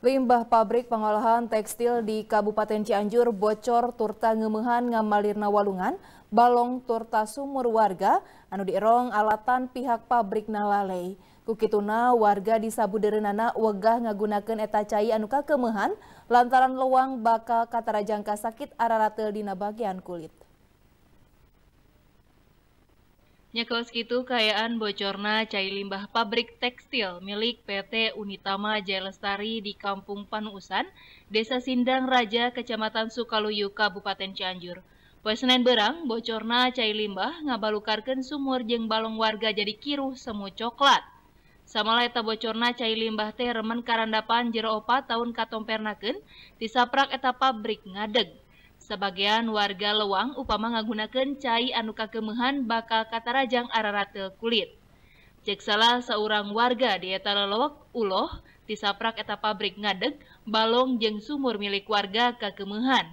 Limbah pabrik pengolahan tekstil di Kabupaten Cianjur bocor turta ngemehan ngamalirna walungan, balong turta sumur warga, anu dierong alatan pihak pabrik nalalei. Kukituna warga di Sabuderenana wegah ngagunakan eta cai anu kakemehan lantaran luang bakal katarajangka sakit araratel dina bagian kulit. Nyeklos Kitu kayaan bocorna cai limbah pabrik tekstil milik PT Unitama Jailestari di Kampung Panusan, Desa Sindang Raja, Kecamatan Sukaluyu, Kabupaten Cianjur. Pesenen berang, bocorna cai limbah ngabalukarkan sumur jeng balong warga jadi kiruh semu coklat. Sama eta bocorna cai limbah teh remen karandapan jero opat tahun naken, disaprak eta pabrik ngadeg. bagian warga lewang upama ngagunaken cair anu kakemuhan bakal kata Rajang arata kulit ceksala seorang warga dita leokk uloh tisaprak eta pabrik ngadeg balong jeng sumur milik warga kekemuhan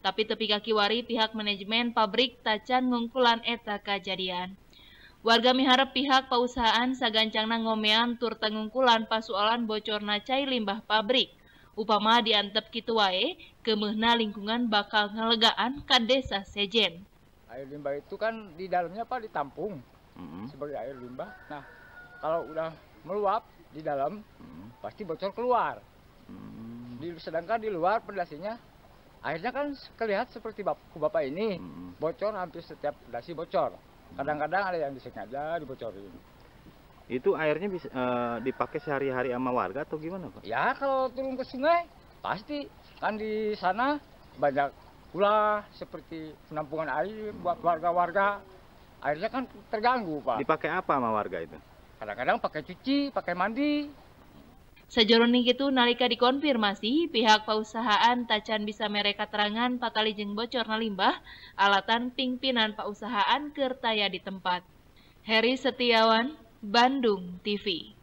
tapi tepi kaki wari pihak manajemen pabrik tacan ngungkulan eta kejadian warga miharp pihak perusahaan saggan Canang ngoomean tur Tenungkulan pasalan bocorna Ca limbah pabrik. Upama diantep kitu wae, kemehna lingkungan bakal ngelegaan ke desa sejen. Air limbah itu kan di dalamnya Pak ditampung mm -hmm. sebagai air limbah. Nah, kalau udah meluap di dalam, mm -hmm. pasti bocor keluar. Mm -hmm. di, sedangkan di luar pedasinya, airnya kan kelihatan seperti baku bapak ini. Mm -hmm. Bocor hampir setiap pedasi bocor. Kadang-kadang ada yang disengaja dibocorin. Itu airnya bisa e, dipakai sehari-hari sama warga atau gimana Pak? Ya kalau turun ke sungai pasti kan di sana banyak pula seperti penampungan air buat warga-warga. Airnya kan terganggu Pak. Dipakai apa sama warga itu? Kadang-kadang pakai cuci, pakai mandi. Sajeroning itu nalika dikonfirmasi pihak perusahaan tacan bisa mereka terangan patali jeng bocor limbah, alatan pimpinan perusahaan kertaya di tempat. Heri Setiawan Bandung TV.